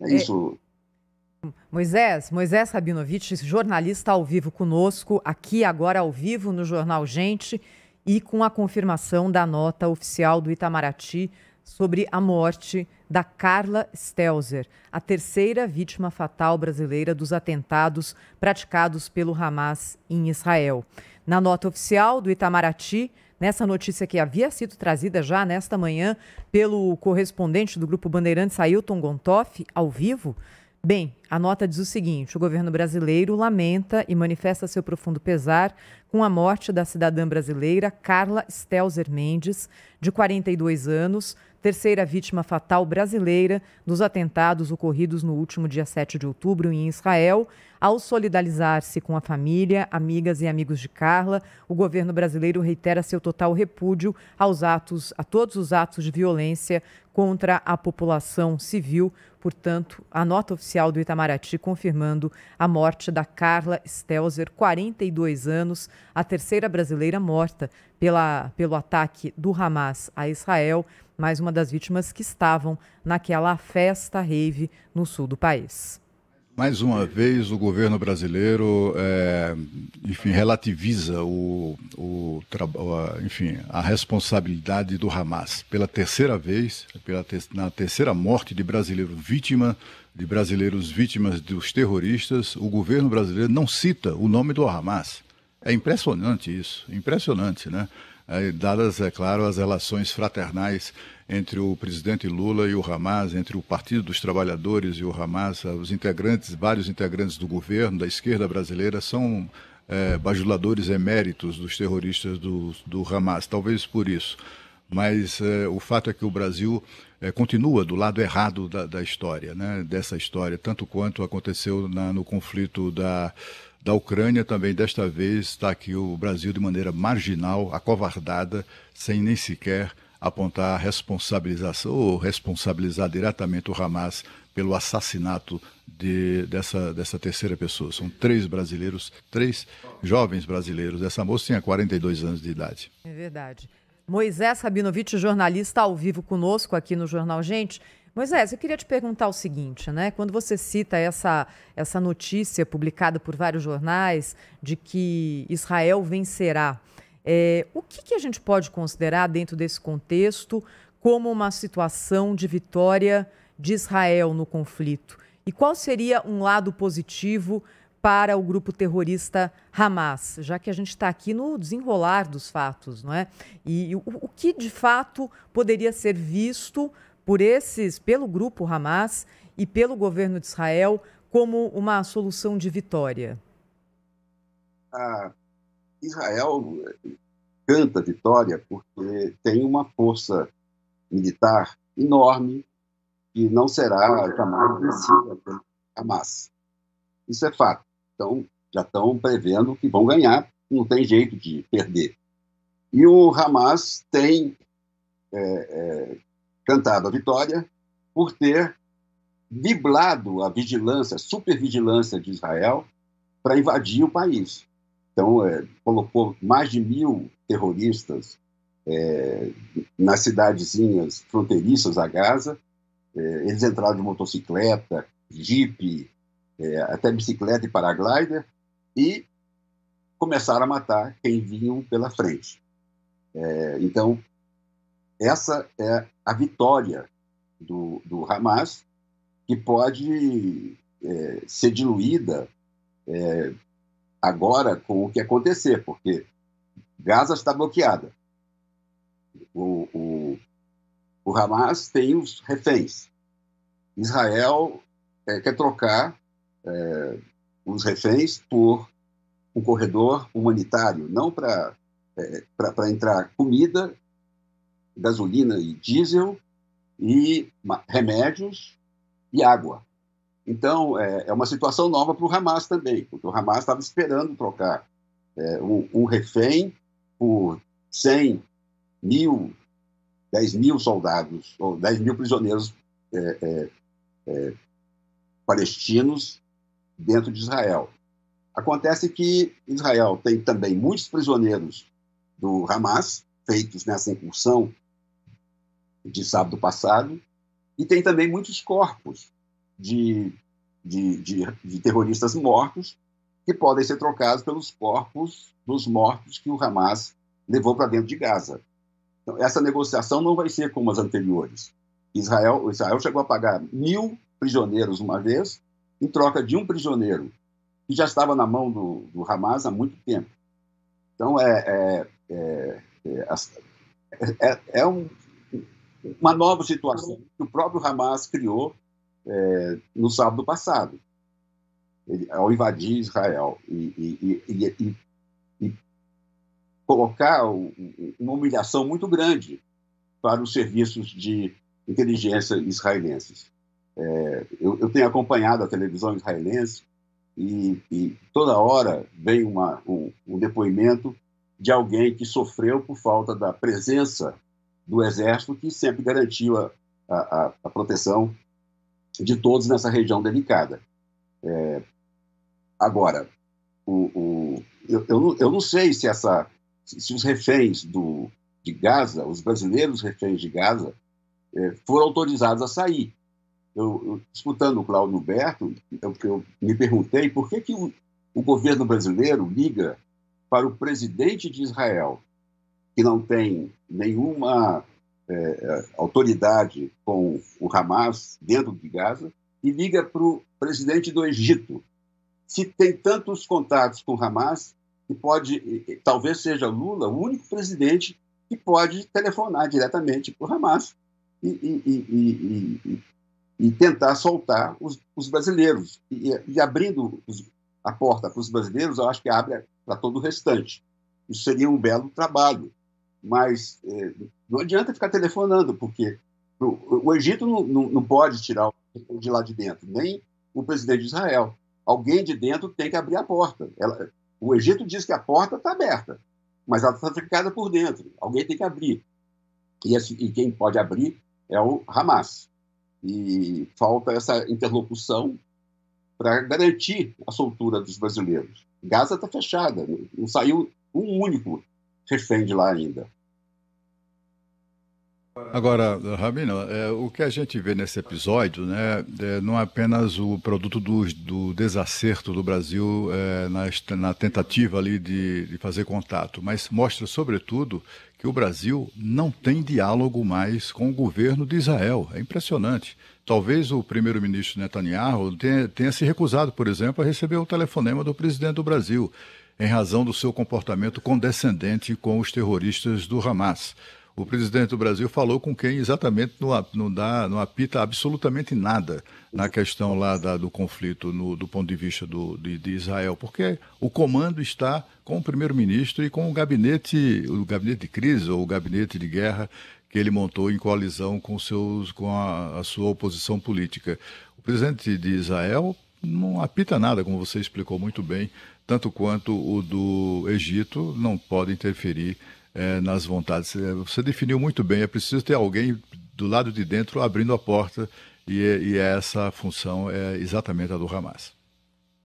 É isso. É... Moisés, Moisés Rabinovich, jornalista ao vivo conosco, aqui agora ao vivo no Jornal Gente e com a confirmação da nota oficial do Itamaraty sobre a morte da Carla Stelzer, a terceira vítima fatal brasileira dos atentados praticados pelo Hamas em Israel. Na nota oficial do Itamaraty, nessa notícia que havia sido trazida já nesta manhã pelo correspondente do Grupo Bandeirantes, Ailton Gontoff, ao vivo. Bem, a nota diz o seguinte: o governo brasileiro lamenta e manifesta seu profundo pesar com a morte da cidadã brasileira Carla Stelzer Mendes, de 42 anos, terceira vítima fatal brasileira dos atentados ocorridos no último dia 7 de outubro em Israel. Ao solidarizar-se com a família, amigas e amigos de Carla, o governo brasileiro reitera seu total repúdio aos atos, a todos os atos de violência contra a população civil. Portanto, a nota oficial do Itamar Itamaraty confirmando a morte da Carla Stelzer, 42 anos, a terceira brasileira morta pela, pelo ataque do Hamas a Israel, mais uma das vítimas que estavam naquela festa rave no sul do país. Mais uma vez, o governo brasileiro é, enfim, relativiza o, o, a, enfim, a responsabilidade do Hamas pela terceira vez, pela te na terceira morte de brasileiro vítima, de brasileiros vítimas dos terroristas, o governo brasileiro não cita o nome do Hamas. É impressionante isso, impressionante, né? dadas, é claro, as relações fraternais entre o presidente Lula e o Hamas, entre o Partido dos Trabalhadores e o Hamas, os integrantes, vários integrantes do governo, da esquerda brasileira, são é, bajuladores eméritos dos terroristas do, do Hamas, talvez por isso. Mas é, o fato é que o Brasil é, continua do lado errado da, da, história, né? dessa história, tanto quanto aconteceu na, no conflito da, da Ucrânia também desta vez está aqui o Brasil de maneira marginal, acovardada, sem nem sequer apontar responsabilização ou responsabilizar diretamente o Hamas pelo assassinato de, dessa, dessa terceira pessoa. São três brasileiros, três jovens brasileiros. Essa moça tinha 42 anos de idade. É verdade. Moisés Rabinovitch, jornalista ao vivo conosco aqui no Jornal Gente. Moisés, eu queria te perguntar o seguinte, né? Quando você cita essa, essa notícia publicada por vários jornais de que Israel vencerá, é, o que, que a gente pode considerar dentro desse contexto como uma situação de vitória de Israel no conflito? E qual seria um lado positivo para o grupo terrorista Hamas, já que a gente está aqui no desenrolar dos fatos, não é? E o, o que de fato poderia ser visto por esses, pelo grupo Hamas e pelo governo de Israel como uma solução de vitória? Ah, Israel canta vitória porque tem uma força militar enorme que não será jamais vencida pelo Hamas. Isso é fato. Então, já estão prevendo que vão ganhar, não tem jeito de perder. E o Hamas tem é, é, cantado a vitória por ter driblado a vigilância, a supervigilância de Israel para invadir o país. Então, é, colocou mais de mil terroristas é, nas cidadezinhas fronteiriças a Gaza é, eles entraram de motocicleta, jipe, é, até bicicleta e paraglider, e começaram a matar quem vinham pela frente. É, então, essa é a vitória do, do Hamas, que pode é, ser diluída é, agora com o que acontecer, porque Gaza está bloqueada. O, o, o Hamas tem os reféns. Israel é, quer trocar é, os reféns por um corredor humanitário, não para é, eh, para entrar comida, gasolina e diesel e remédios e água. Então é, é uma situação nova para o Hamas também, porque o Hamas estava esperando trocar é, um, um refém por 100 mil 10 mil soldados, ou 10 mil prisioneiros é, é, é, palestinos dentro de Israel. Acontece que Israel tem também muitos prisioneiros do Hamas, feitos nessa incursão de sábado passado, e tem também muitos corpos de, de, de, de terroristas mortos que podem ser trocados pelos corpos dos mortos que o Hamas levou para dentro de Gaza essa negociação não vai ser como as anteriores. Israel, Israel chegou a pagar mil prisioneiros uma vez, em troca de um prisioneiro que já estava na mão do, do Hamas há muito tempo. Então, é, é, é, é um, uma nova situação que o próprio Hamas criou no sábado passado, ele, ao invadir Israel. E, e, e, e colocar uma humilhação muito grande para os serviços de inteligência israelenses. É, eu, eu, tenho acompanhado a televisão israelense e, e toda hora vem uma, um, um, depoimento de alguém que sofreu por falta da presença do exército que sempre garantiu a, a, a proteção de todos nessa região delicada. É, agora, o, o, eu, eu, eu não sei se essa se os reféns do, de Gaza, os brasileiros reféns de Gaza, é, foram autorizados a sair. Eu, eu, escutando o Cláudio Humberto, eu, então, eu me perguntei por que, que o, o governo brasileiro liga para o presidente de Israel, que não tem nenhuma é, autoridade com o Hamas dentro de Gaza, e liga para o presidente do Egito. Se tem tantos contatos com o Hamas, que pode, talvez seja Lula, o único presidente que pode telefonar diretamente para o Hamas e, e, e, e, tentar soltar os, os brasileiros. E, abrindo os, a porta para os brasileiros, eu acho que abre para todo o restante. Isso seria um belo trabalho. Mas é, não adianta ficar telefonando, porque o, o Egito não, não, não pode tirar de lá de dentro, nem o presidente de Israel. Alguém de dentro tem que abrir a porta. Ela, o Egito diz que a porta está aberta, mas ela está trancada por dentro. Alguém tem que abrir. E, esse, e quem pode abrir é o Hamas. E falta essa interlocução para garantir a soltura dos brasileiros. Gaza está fechada, não saiu um único refém de lá ainda. Agora, Rabino, é, o que a gente vê nesse episódio né, é, não é apenas o produto do, do desacerto do Brasil é, na, na, tentativa ali de, de fazer contato, mas mostra, sobretudo, que o Brasil não tem diálogo mais com o governo de Israel. É impressionante. Talvez o primeiro-ministro Netanyahu tenha, tenha se recusado, por exemplo, a receber o telefonema do presidente do Brasil em razão do seu comportamento condescendente com os terroristas do Hamas. O presidente do Brasil falou com quem exatamente não, não, dá, não apita absolutamente nada na questão lá da, do conflito no, do ponto de vista do, de, de, Israel, porque o comando está com o primeiro-ministro e com o gabinete, o gabinete de crise ou o gabinete de guerra que ele montou em coalizão com, seus, com a, a sua oposição política. O presidente de Israel não apita nada, como você explicou muito bem, tanto quanto o do Egito não pode interferir é, nas vontades. É, você definiu muito bem, é preciso ter alguém do lado de dentro abrindo a porta, e, é, e é essa função é exatamente a do Hamas.